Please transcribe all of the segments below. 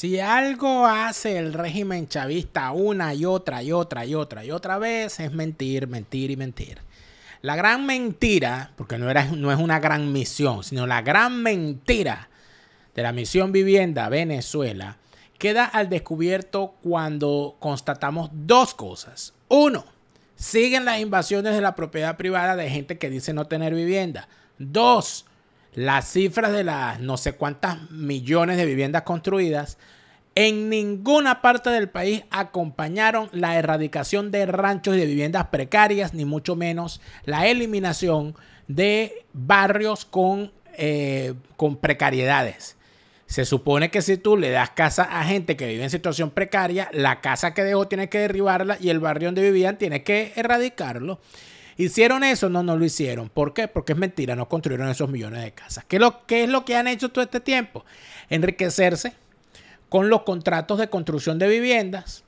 Si algo hace el régimen chavista una y otra y otra y otra y otra vez es mentir, mentir y mentir. La gran mentira, porque no, no es una gran misión, sino la gran mentira de la misión vivienda Venezuela queda al descubierto cuando constatamos dos cosas. Uno, siguen las invasiones de la propiedad privada de gente que dice no tener vivienda. Dos, las cifras de las no sé cuántas millones de viviendas construidas, en ninguna parte del país acompañaron la erradicación de ranchos y de viviendas precarias, ni mucho menos la eliminación de barrios con, eh, con precariedades. Se supone que si tú le das casa a gente que vive en situación precaria, la casa que dejó tiene que derribarla y el barrio donde vivían tiene que erradicarlo. ¿Hicieron eso? No, no lo hicieron. ¿Por qué? Porque es mentira, no construyeron esos millones de casas. ¿Qué es lo, qué es lo que han hecho todo este tiempo? Enriquecerse con los contratos de construcción de viviendas,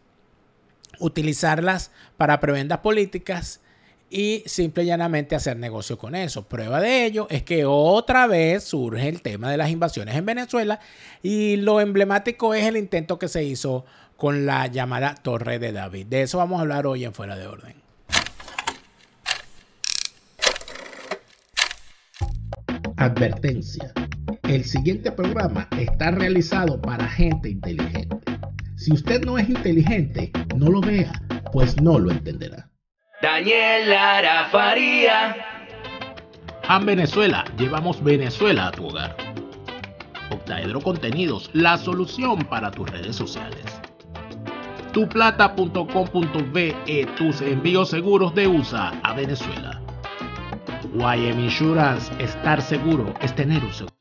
utilizarlas para prebendas políticas y simple y llanamente hacer negocio con eso. Prueba de ello es que otra vez surge el tema de las invasiones en Venezuela y lo emblemático es el intento que se hizo con la llamada Torre de David. De eso vamos a hablar hoy en Fuera de Orden. Advertencia. El siguiente programa está realizado para gente inteligente. Si usted no es inteligente, no lo vea, pues no lo entenderá. Daniela Arafaría Han Venezuela, llevamos Venezuela a tu hogar. Octaedro Contenidos, la solución para tus redes sociales. Tuplata.com.ve, eh, tus envíos seguros de USA a Venezuela. YM Insurance, estar seguro es tener un seguro.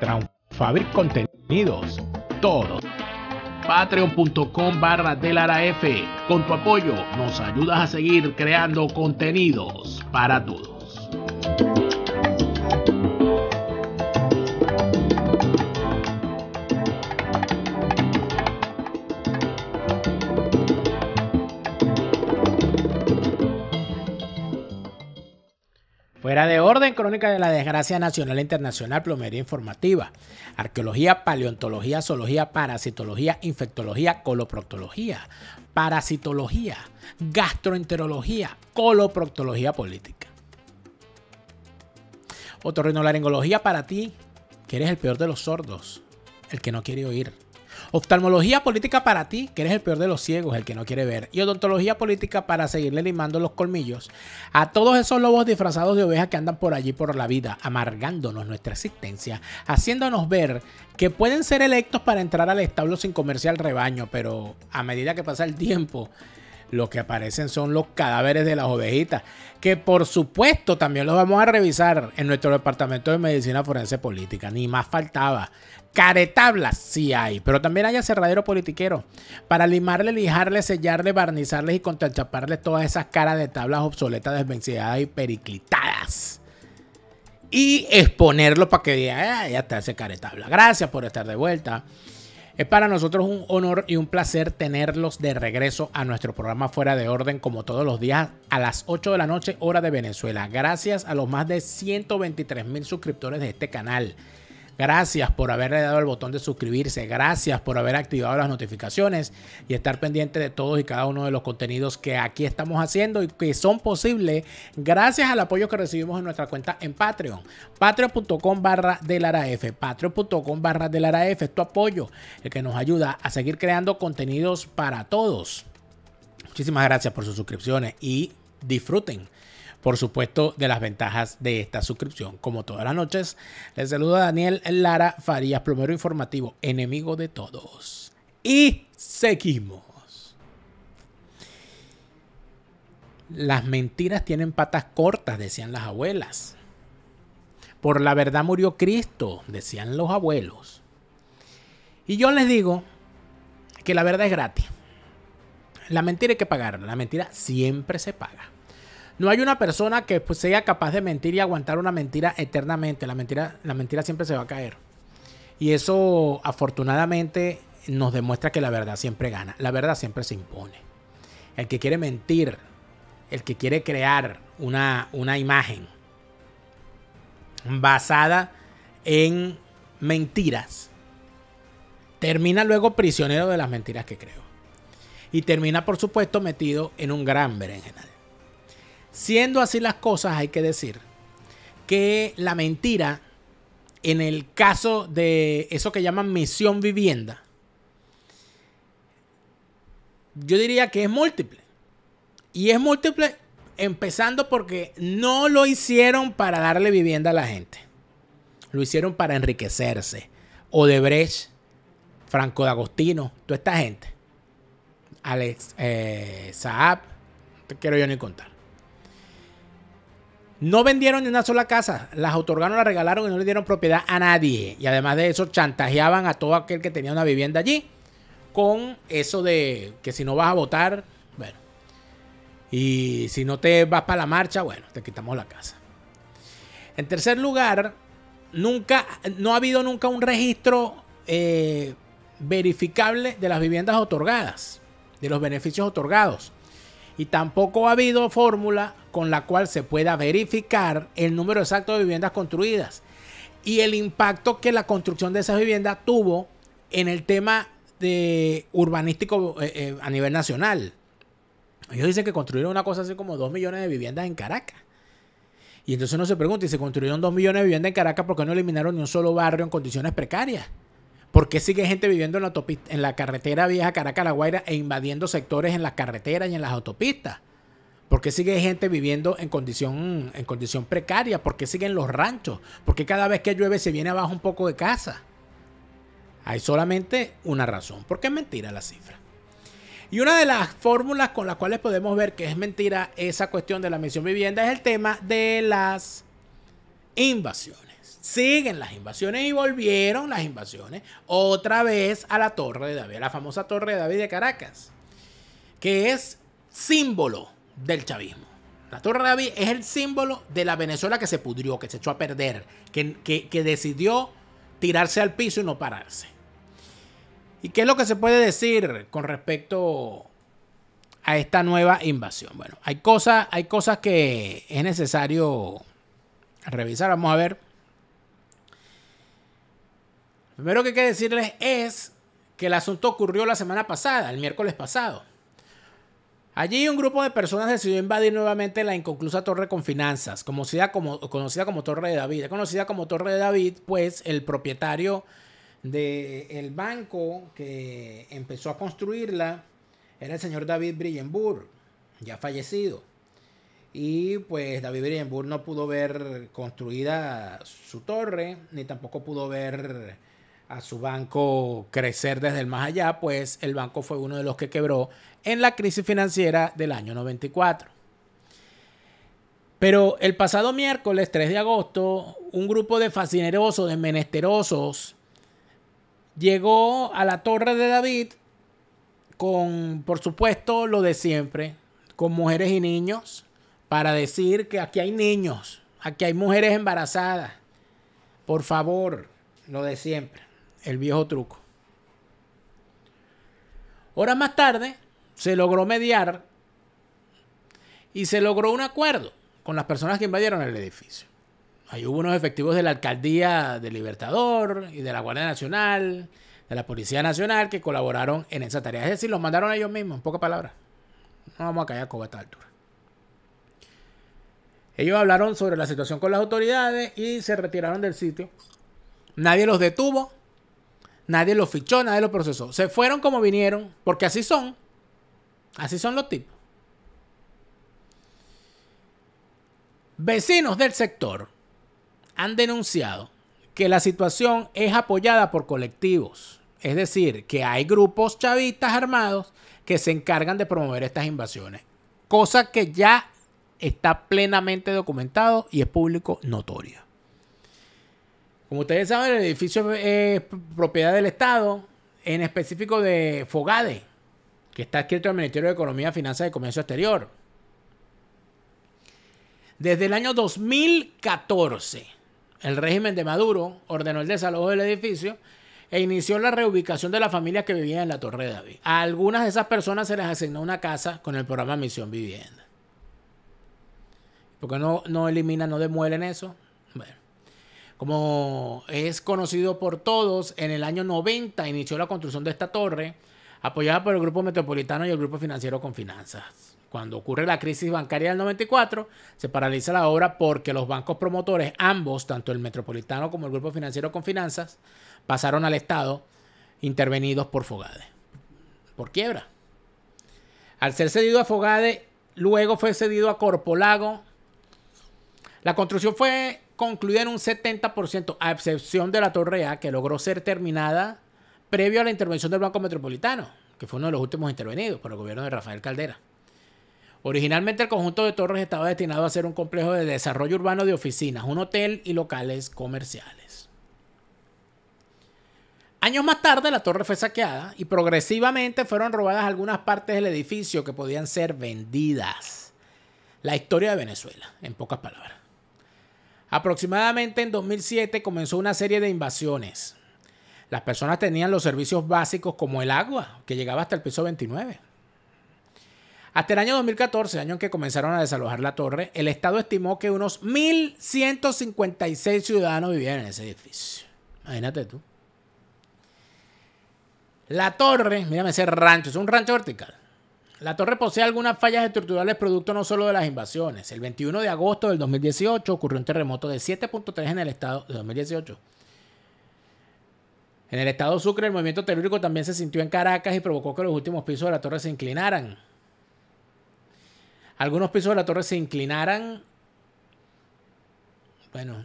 Traumfabric Contenidos, todos Patreon.com barra F. Con tu apoyo nos ayudas a seguir creando contenidos para todos. de orden, crónica de la desgracia nacional e internacional, plomería informativa, arqueología, paleontología, zoología, parasitología, infectología, coloproctología, parasitología, gastroenterología, coloproctología política. laringología para ti, que eres el peor de los sordos, el que no quiere oír. Oftalmología política para ti, que eres el peor de los ciegos, el que no quiere ver. Y odontología política para seguirle limando los colmillos a todos esos lobos disfrazados de ovejas que andan por allí por la vida, amargándonos nuestra existencia, haciéndonos ver que pueden ser electos para entrar al establo sin comercial rebaño, pero a medida que pasa el tiempo, lo que aparecen son los cadáveres de las ovejitas, que por supuesto también los vamos a revisar en nuestro departamento de medicina forense política, ni más faltaba. Caretablas sí hay, pero también hay aserradero politiquero para limarle, lijarle, sellarle, barnizarles y contrachaparle todas esas caras de tablas obsoletas, desvencidadas y periclitadas. Y exponerlo para que diga, ah, ya está ese caretabla. Gracias por estar de vuelta. Es para nosotros un honor y un placer tenerlos de regreso a nuestro programa Fuera de Orden como todos los días a las 8 de la noche hora de Venezuela. Gracias a los más de 123 mil suscriptores de este canal. Gracias por haberle dado el botón de suscribirse. Gracias por haber activado las notificaciones y estar pendiente de todos y cada uno de los contenidos que aquí estamos haciendo y que son posibles gracias al apoyo que recibimos en nuestra cuenta en Patreon. Patreon.com barra delaraf. Patreon.com barra delaraf es tu apoyo, el que nos ayuda a seguir creando contenidos para todos. Muchísimas gracias por sus suscripciones y disfruten por supuesto, de las ventajas de esta suscripción. Como todas las noches, les saluda Daniel Lara Farías, plomero informativo, enemigo de todos. Y seguimos. Las mentiras tienen patas cortas, decían las abuelas. Por la verdad murió Cristo, decían los abuelos. Y yo les digo que la verdad es gratis. La mentira hay que pagarla. La mentira siempre se paga. No hay una persona que pues, sea capaz de mentir y aguantar una mentira eternamente. La mentira, la mentira siempre se va a caer. Y eso afortunadamente nos demuestra que la verdad siempre gana. La verdad siempre se impone. El que quiere mentir, el que quiere crear una, una imagen basada en mentiras, termina luego prisionero de las mentiras que creo. Y termina, por supuesto, metido en un gran berenjenal. Siendo así las cosas, hay que decir que la mentira, en el caso de eso que llaman misión vivienda, yo diría que es múltiple. Y es múltiple empezando porque no lo hicieron para darle vivienda a la gente. Lo hicieron para enriquecerse. Odebrecht, Franco Agostino toda esta gente. Alex eh, Saab, te quiero yo ni contar. No vendieron ni una sola casa, las otorgaron, las regalaron y no le dieron propiedad a nadie. Y además de eso, chantajeaban a todo aquel que tenía una vivienda allí con eso de que si no vas a votar, bueno, y si no te vas para la marcha, bueno, te quitamos la casa. En tercer lugar, nunca, no ha habido nunca un registro eh, verificable de las viviendas otorgadas, de los beneficios otorgados. Y tampoco ha habido fórmula con la cual se pueda verificar el número exacto de viviendas construidas y el impacto que la construcción de esas viviendas tuvo en el tema de urbanístico eh, eh, a nivel nacional. Ellos dicen que construyeron una cosa así como 2 millones de viviendas en Caracas. Y entonces uno se pregunta, ¿y se construyeron 2 millones de viviendas en Caracas por qué no eliminaron ni un solo barrio en condiciones precarias? ¿Por qué sigue gente viviendo en la, en la carretera vieja Caracas-La Guaira e invadiendo sectores en las carreteras y en las autopistas? ¿Por qué sigue gente viviendo en condición, en condición precaria? ¿Por qué siguen los ranchos? ¿Por qué cada vez que llueve se viene abajo un poco de casa? Hay solamente una razón, porque es mentira la cifra. Y una de las fórmulas con las cuales podemos ver que es mentira esa cuestión de la misión vivienda es el tema de las invasiones. Siguen las invasiones y volvieron las invasiones otra vez a la Torre de David, a la famosa Torre de David de Caracas, que es símbolo del chavismo. La Torre David es el símbolo de la Venezuela que se pudrió, que se echó a perder, que, decidió tirarse al piso y no pararse. ¿Y qué es lo que se puede decir con respecto a esta nueva invasión? Bueno, hay cosas, hay cosas que es necesario revisar. Vamos a ver. Lo primero que hay que decirles es que el asunto ocurrió la semana pasada, el miércoles pasado. Allí un grupo de personas decidió invadir nuevamente la inconclusa torre con finanzas, conocida como, Torre de David. conocida como Torre de David, pues el propietario del banco que empezó a construirla era el señor David Brillenburg, ya fallecido. Y pues David Brillenburg no pudo ver construida su torre, ni tampoco pudo ver a su banco crecer desde el más allá, pues el banco fue uno de los que quebró en la crisis financiera del año 94. Pero el pasado miércoles 3 de agosto, un grupo de fascinerosos, de menesterosos, llegó a la Torre de David con, por supuesto, lo de siempre, con mujeres y niños, para decir que aquí hay niños, aquí hay mujeres embarazadas. Por favor, lo de siempre el viejo truco. Horas más tarde se logró mediar y se logró un acuerdo con las personas que invadieron el edificio. Ahí hubo unos efectivos de la alcaldía Del Libertador y de la Guardia Nacional, de la Policía Nacional, que colaboraron en esa tarea. Es decir, los mandaron a ellos mismos, en pocas palabras. No vamos a callar a esta altura. Ellos hablaron sobre la situación con las autoridades y se retiraron del sitio. Nadie los detuvo. Nadie lo fichó, nadie lo procesó. Se fueron como vinieron, porque así son. Así son los tipos. Vecinos del sector han denunciado que la situación es apoyada por colectivos. Es decir, que hay grupos chavistas armados que se encargan de promover estas invasiones. Cosa que ya está plenamente documentado y es público notorio. Como ustedes saben, el edificio es propiedad del Estado, en específico de Fogade, que está adscrito al Ministerio de Economía, Finanzas y Comercio Exterior. Desde el año 2014, el régimen de Maduro ordenó el desalojo del edificio e inició la reubicación de las familias que vivían en la Torre de David. A algunas de esas personas se les asignó una casa con el programa Misión Vivienda. ¿Por qué no, no eliminan, no demuelen eso? Como es conocido por todos, en el año 90 inició la construcción de esta torre, apoyada por el Grupo Metropolitano y el Grupo Financiero con Finanzas. Cuando ocurre la crisis bancaria del 94, se paraliza la obra porque los bancos promotores, ambos, tanto el Metropolitano como el Grupo Financiero con Finanzas, pasaron al Estado intervenidos por Fogade, por quiebra. Al ser cedido a Fogade, luego fue cedido a Corpolago. La construcción fue concluida en un 70%, a excepción de la Torre A, que logró ser terminada previo a la intervención del Banco Metropolitano, que fue uno de los últimos intervenidos por el gobierno de Rafael Caldera. Originalmente el conjunto de torres estaba destinado a ser un complejo de desarrollo urbano de oficinas, un hotel y locales comerciales. Años más tarde la torre fue saqueada y progresivamente fueron robadas algunas partes del edificio que podían ser vendidas. La historia de Venezuela, en pocas palabras. Aproximadamente en 2007 comenzó una serie de invasiones. Las personas tenían los servicios básicos como el agua, que llegaba hasta el piso 29. Hasta el año 2014, año en que comenzaron a desalojar la torre, el Estado estimó que unos 1.156 ciudadanos vivían en ese edificio. Imagínate tú. La torre, mírame ese rancho, es un rancho vertical. La torre posee algunas fallas estructurales producto no solo de las invasiones. El 21 de agosto del 2018 ocurrió un terremoto de 7.3 en el estado de 2018. En el estado Sucre el movimiento telúrico también se sintió en Caracas y provocó que los últimos pisos de la torre se inclinaran. Algunos pisos de la torre se inclinaran. Bueno,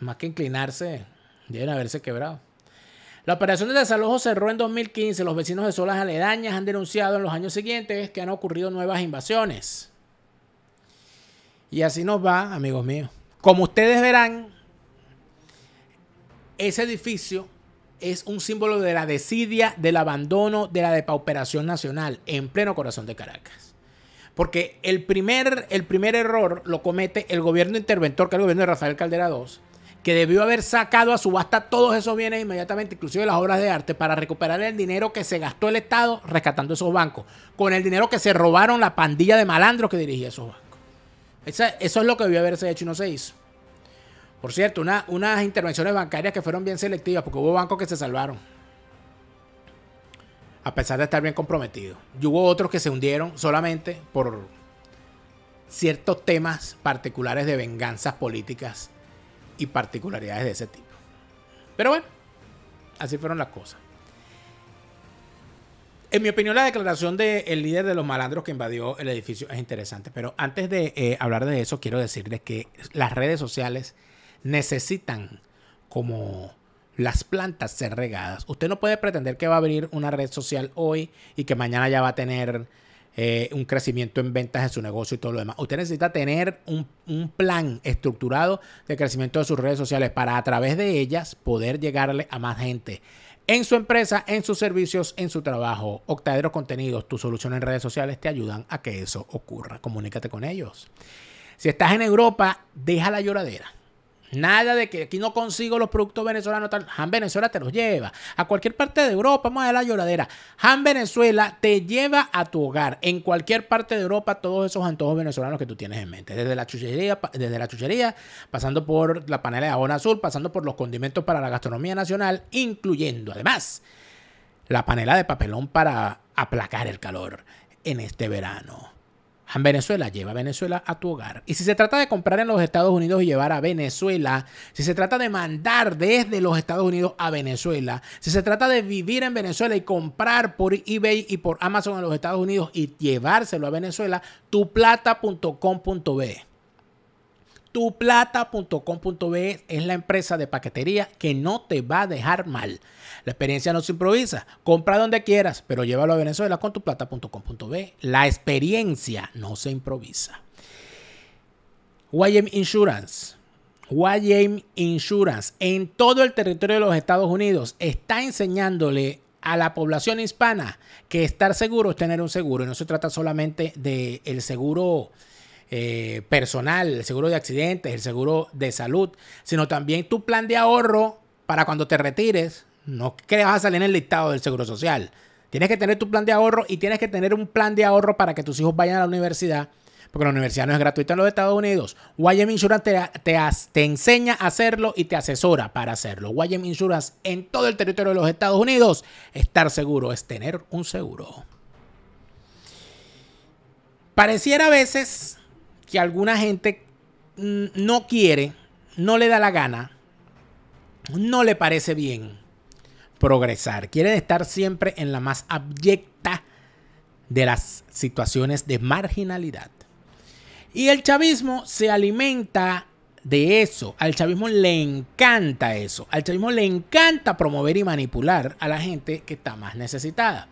más que inclinarse, deben haberse quebrado. La operación de desalojo cerró en 2015. Los vecinos de zonas aledañas han denunciado en los años siguientes que han ocurrido nuevas invasiones. Y así nos va, amigos míos. Como ustedes verán, ese edificio es un símbolo de la desidia, del abandono, de la depauperación nacional en pleno corazón de Caracas. Porque el primer, el primer error lo comete el gobierno interventor, que es el gobierno de Rafael Caldera II, que debió haber sacado a subasta todos esos bienes inmediatamente, inclusive las obras de arte, para recuperar el dinero que se gastó el Estado rescatando esos bancos, con el dinero que se robaron la pandilla de malandros que dirigía esos bancos. Eso, es lo que debió haberse hecho y no se hizo. Por cierto, una, unas intervenciones bancarias que fueron bien selectivas, porque hubo bancos que se salvaron, a pesar de estar bien comprometidos. Y hubo otros que se hundieron solamente por ciertos temas particulares de venganzas políticas y particularidades de ese tipo. Pero bueno, así fueron las cosas. En mi opinión, la declaración del líder de los malandros que invadió el edificio es interesante, pero antes de eh, hablar de eso, quiero decirles que las redes sociales necesitan como las plantas ser regadas. Usted no puede pretender que va a abrir una red social hoy y que mañana ya va a tener eh, un crecimiento en ventas de su negocio y todo lo demás. Usted necesita tener un, un, plan estructurado de crecimiento de sus redes sociales para a través de ellas poder llegarle a más gente. En su empresa, en sus servicios, en su trabajo, Octadero Contenidos, tus soluciones en redes sociales te ayudan a que eso ocurra. Comunícate con ellos. Si estás en Europa, deja la lloradera Nada de que aquí no consigo los productos venezolanos. Tal. Han Venezuela te los lleva. A cualquier parte de Europa, a ver la lloradera. Han Venezuela te lleva a tu hogar. En cualquier parte de Europa, todos esos antojos venezolanos que tú tienes en mente. Desde la chuchería, desde la chuchería pasando por la panela de abona azul, pasando por los condimentos para la gastronomía nacional, incluyendo además la panela de papelón para aplacar el calor en este verano. Venezuela, lleva Venezuela a tu hogar. Y si se trata de comprar en los Estados Unidos y llevar a Venezuela, si se trata de mandar desde los Estados Unidos a Venezuela, si se trata de vivir en Venezuela y comprar por eBay y por Amazon en los Estados Unidos y llevárselo a Venezuela, tuplata.com.be. Tuplata.com.be es la empresa de paquetería que no te va a dejar mal. La experiencia no se improvisa. Compra donde quieras, pero llévalo a Venezuela con tuplata.com.be. La experiencia no se improvisa. YM Insurance. YM Insurance en todo el territorio de los Estados Unidos está enseñándole a la población hispana que estar seguro es tener un seguro. Y no se trata solamente del seguro eh, personal, el seguro de accidentes, el seguro de salud, sino también tu plan de ahorro para cuando te retires. No creas a salir en el listado del seguro social. Tienes que tener tu plan de ahorro y tienes que tener un plan de ahorro para que tus hijos vayan a la universidad, porque la universidad no es gratuita en los Estados Unidos. YM Insurance te, enseña a hacerlo y te asesora para hacerlo. YM Insurance en todo el territorio de los Estados Unidos. Estar seguro es tener un seguro. Pareciera a veces que alguna gente no quiere, no le da la gana, no le parece bien progresar. Quieren estar siempre en la más abyecta de las situaciones de marginalidad. Y el chavismo se alimenta de eso. Al chavismo le encanta eso. Al chavismo le encanta promover y manipular a la gente que está más necesitada.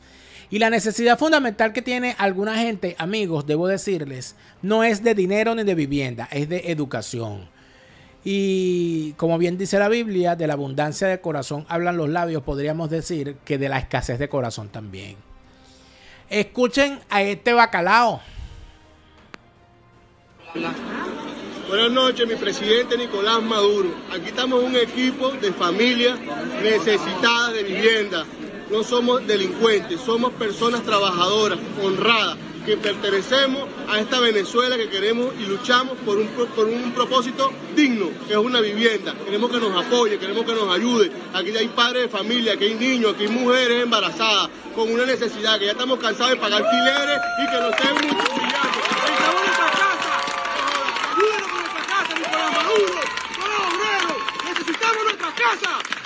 Y la necesidad fundamental que tiene alguna gente, amigos, debo decirles, no es de dinero ni de vivienda, es de educación. Y como bien dice la Biblia, de la abundancia de corazón hablan los labios, podríamos decir que de la escasez de corazón también. Escuchen a este bacalao. Buenas noches, mi presidente Nicolás Maduro. Aquí estamos un equipo de familias necesitadas de vivienda no somos delincuentes, somos personas trabajadoras, honradas, que pertenecemos a esta Venezuela que queremos y luchamos por un, propósito digno, que es una vivienda. Queremos que nos apoye, queremos que nos ayude. Aquí hay padres de familia, aquí hay niños, aquí hay mujeres embarazadas, con una necesidad, que ya estamos cansados de pagar alquileres y que nos estén humillando. ¡Necesitamos nuestra casa! ¡Ayúdenos ¡No, ¡Necesitamos casa!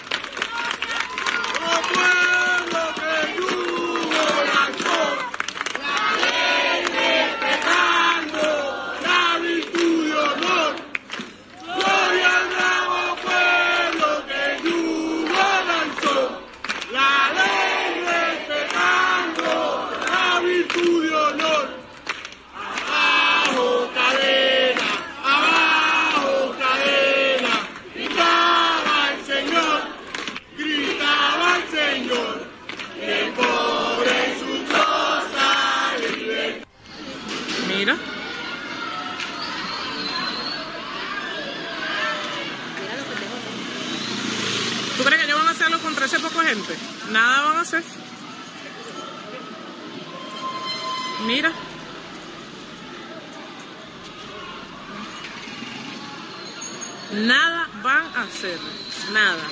nada.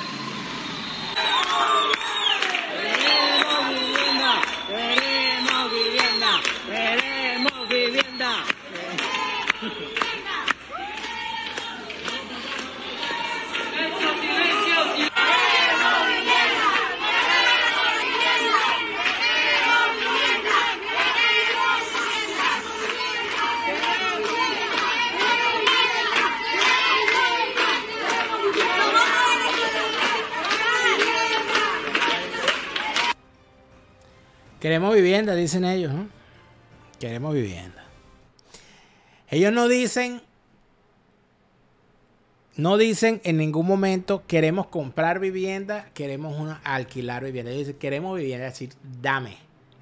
Queremos vivienda, dicen ellos, ¿no? Queremos vivienda. Ellos no dicen, no dicen en ningún momento queremos comprar vivienda, queremos una, alquilar vivienda. Ellos dicen queremos vivienda, es decir, dame,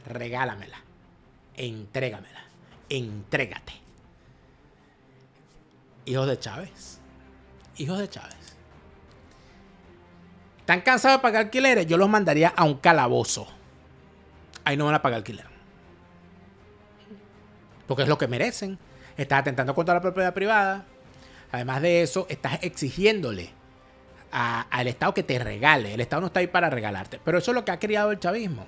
regálamela, entrégamela, entrégate. Hijos de Chávez, hijos de Chávez. ¿Están cansados de pagar alquileres? Yo los mandaría a un calabozo ahí no van a pagar alquiler. Porque es lo que merecen. Estás atentando contra la propiedad privada. Además de eso, estás exigiéndole al Estado que te regale. El Estado no está ahí para regalarte. Pero eso es lo que ha creado el chavismo.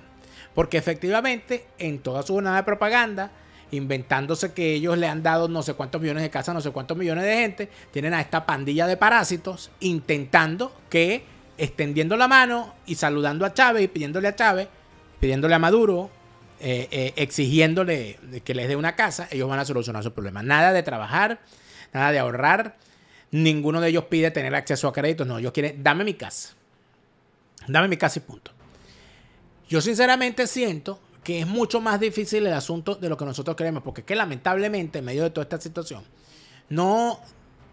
Porque efectivamente, en toda su jornada de propaganda, inventándose que ellos le han dado no sé cuántos millones de casas, no sé cuántos millones de gente, tienen a esta pandilla de parásitos intentando que, extendiendo la mano y saludando a Chávez y pidiéndole a Chávez pidiéndole a Maduro, eh, eh, exigiéndole que les dé una casa, ellos van a solucionar su problema. Nada de trabajar, nada de ahorrar. Ninguno de ellos pide tener acceso a créditos. No, ellos quieren, dame mi casa. Dame mi casa y punto. Yo sinceramente siento que es mucho más difícil el asunto de lo que nosotros creemos, porque que lamentablemente en medio de toda esta situación, no,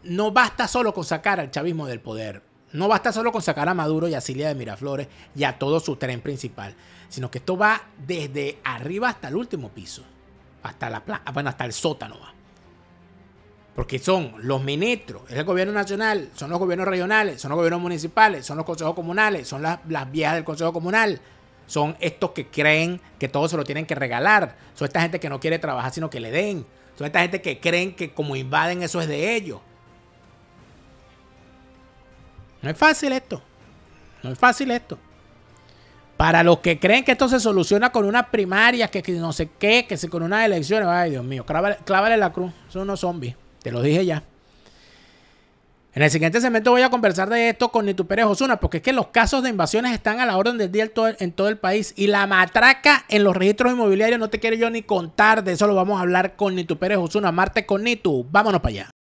no basta solo con sacar al chavismo del poder, no basta solo con sacar a Maduro y a Silvia de Miraflores y a todo su tren principal, sino que esto va desde arriba hasta el último piso, hasta la ah, bueno, hasta el sótano va. Porque son los ministros, es el gobierno nacional, son los gobiernos regionales, son los gobiernos municipales, son los consejos comunales, son las, las viejas del consejo comunal, son estos que creen que todo se lo tienen que regalar, son esta gente que no quiere trabajar sino que le den, son esta gente que creen que como invaden eso es de ellos. No es fácil esto. No es fácil esto. Para los que creen que esto se soluciona con unas primaria, que, no sé qué, que se, con unas elecciones, ay Dios mío, clávale, la cruz. Son unos zombies. Te lo dije ya. En el siguiente segmento voy a conversar de esto con Nitu Pérez Osuna, porque es que los casos de invasiones están a la orden del día en todo el país y la matraca en los registros inmobiliarios no te quiero yo ni contar, de eso lo vamos a hablar con Nitu Pérez Osuna, Marte con Nitu, vámonos para allá.